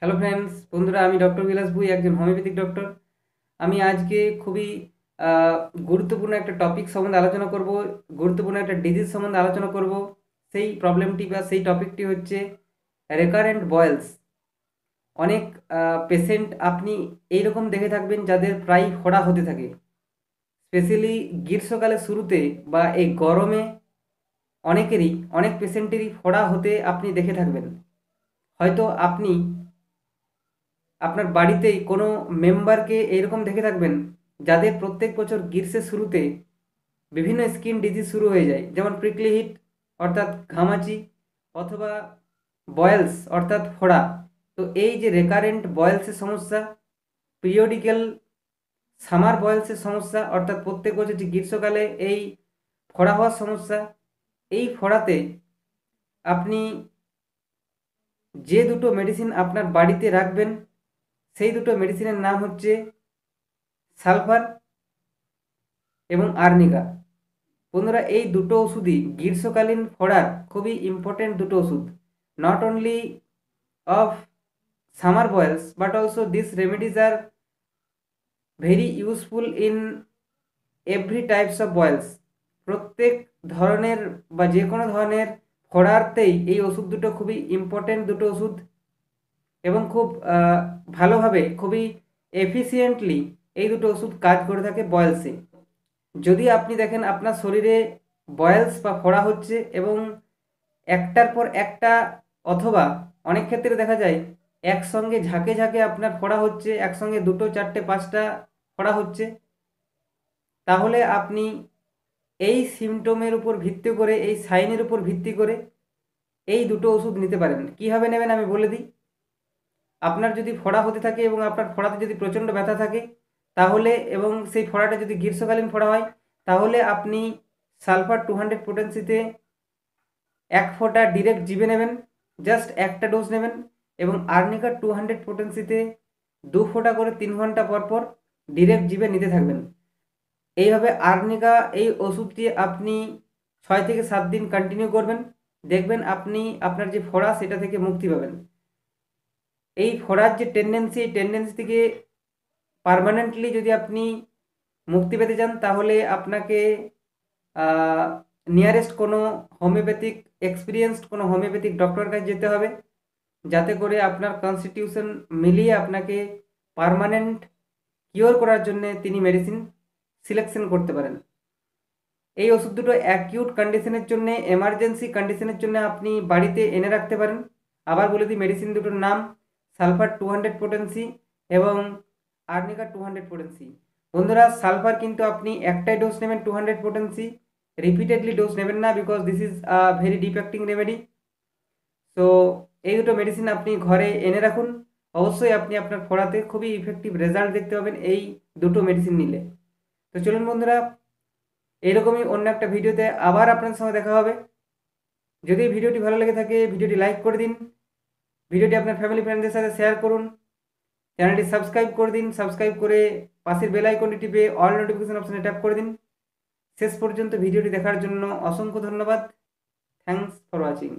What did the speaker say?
hello friends বন্ধুরা আমি doctor বিলাস বুই একজন হোমিওপ্যাথিক ডক্টর আমি আজকে খুবই গুরুত্বপূর্ণ একটা টপিক সম্বন্ধে আলোচনা করব গুরুত্বপূর্ণ একটা ডিজিজ সম্বন্ধে আলোচনা করব সেই প্রবলেমটি বা সেই টপিকটি হচ্ছে রেকারেন্ট বয়েলস অনেক পেশেন্ট আপনি এইরকম দেখে থাকবেন যাদের প্রায় খরা হতে থাকে স্পেশালি গ্রীষ্মকালের শুরুতে বা এই গরমে অনেকেরই অনেক পেশেন্টেরই ফোড়া হতে আপনি দেখে থাকবেন হয়তো আপনি আপনার বাড়িতেই কোনো মেম্বারকে এরকম দেখে থাকবেন যাদের প্রত্যেক বছর গ্রীষ্মের শুরুতে বিভিন্ন স্কিন ডিজিজ শুরু হয়ে যায় যেমন প্রিকলি হিট অর্থাৎ ঘামাচি অথবা বয়েলস অর্থাৎ ফোড়া তো এই যে রেকারেন্ট বয়েলসের সমস্যা পিরিয়ডিক্যাল সামার বয়েলসের সমস্যা অর্থাৎ প্রত্যেক বছর যে গ্রীষ্মকালে এই ফোড়া হওয়ার সমস্যা এই ফোড়াতে আপনি যে দুটো মেডিসিন আপনার বাড়িতে রাখবেন সেই দুটো মেডিসিনের নাম হচ্ছে সালফার এবং আর্নিকা বন্ধুরা এই দুটো ওষুধই গ্রীষ্মকালীন ফোড়ার খুবই ইম্পর্টেন্ট দুটো ওষুধ not only of summer boils but also this remedies are very useful in every types of boils প্রত্যেক ধরনের বা যে কোনো ধরনের ফোড়ারতেই এই ওষুধ দুটো খুবই ইম্পর্টেন্ট দুটো ওষুধ এবং খুব ভালোভাবে খুবই এফিসিয়েন্টলি এই দুটো ওষুধ কাজ করে থাকে বয়েলসে যদি আপনি দেখেন আপনার শরীরে বয়েলস বা ফোড়া হচ্ছে এবং একটার পর একটা অথবা অনেক ক্ষেত্রে দেখা যায় একসঙ্গে ঝাঁকে ঝাঁকে আপনার ফোড়া হচ্ছে একসঙ্গে দুটো চারটে পাঁচটা ফোড়া হচ্ছে তাহলে আপনি এই সিমটমের উপর ভিত্তি করে এই সাইনের উপর ভিত্তি করে এই দুটো ওষুধ নিতে পারেন কীভাবে নেবেন আমি বলে দিই আপনার যদি ফোড়া হতে থাকে এবং আপনার ফোড়াতে যদি প্রচণ্ড ব্যথা থাকে তাহলে এবং সেই ফোড়াটা যদি গ্রীষ্মকালীন ফোড়া হয় তাহলে আপনি সালফার টু হান্ড্রেড পোটেন্সিতে এক ফোঁটা ডিরেক্ট জিবে নেবেন জাস্ট একটা ডোজ নেবেন এবং আর্নিকার টু হান্ড্রেড পোটেন্সিতে দু ফোঁটা করে তিন ঘন্টা পর পর ডিরেক্ট জিবে নিতে থাকবেন এইভাবে আর্নিকা এই ওষুধটি আপনি ছয় থেকে সাত দিন কন্টিনিউ করবেন দেখবেন আপনি আপনার যে ফোড়া সেটা থেকে মুক্তি পাবেন এই ফোরার যে টেন্ডেন্সি এই টেন্ডেন্সি থেকে পারমানেন্টলি যদি আপনি মুক্তি পেতে চান তাহলে আপনাকে নিয়ারেস্ট কোনো হোমিওপ্যাথিক এক্সপিরিয়েন্সড কোনো হোমিওপ্যাথিক ডক্টর কাছে যেতে হবে যাতে করে আপনার কনস্টিটিউশন মিলিয়ে আপনাকে পারমানেন্ট কিওর করার জন্য তিনি মেডিসিন সিলেকশন করতে পারেন এই ওষুধ দুটো অ্যাকিউট কন্ডিশনের জন্য এমার্জেন্সি কন্ডিশনের জন্য আপনি বাড়িতে এনে রাখতে পারেন আবার বলে দিই মেডিসিন দুটোর নাম সালফার টু হান্ড্রেড পোটেন্সি এবং আর্নিকা টু হান্ড্রেড পোটেন্সি বন্ধুরা সালফার কিন্তু আপনি একটাই ডোজ নেবেন two hundred potency repeatedly dose নেবেন না because this is a very deep remedy তো এই দুটো মেডিসিন আপনি ঘরে এনে রাখুন অবশ্যই আপনি আপনার ফোড়াতে খুবই ইফেক্টিভ রেজাল্ট দেখতে পাবেন এই দুটো মেডিসিন নিলে তো চলুন বন্ধুরা এরকমই অন্য একটা ভিডিওতে আবার আপনার সঙ্গে দেখা হবে যদি ভিডিওটি ভালো লেগে থাকে ভিডিওটি লাইক করে দিন ভিডিওটি আপনার ফ্যামিলি ফ্রেন্ডদের সাথে শেয়ার করুন চ্যানেলটি সাবস্ক্রাইব করে দিন সাবস্ক্রাইব করে পাশের বেলাইকনটি টিপে অল নোটিফিকেশন অপশানে ট্যাপ করে দিন শেষ পর্যন্ত ভিডিওটি দেখার জন্য অসংখ্য ধন্যবাদ থ্যাংকস ফর ওয়াচিং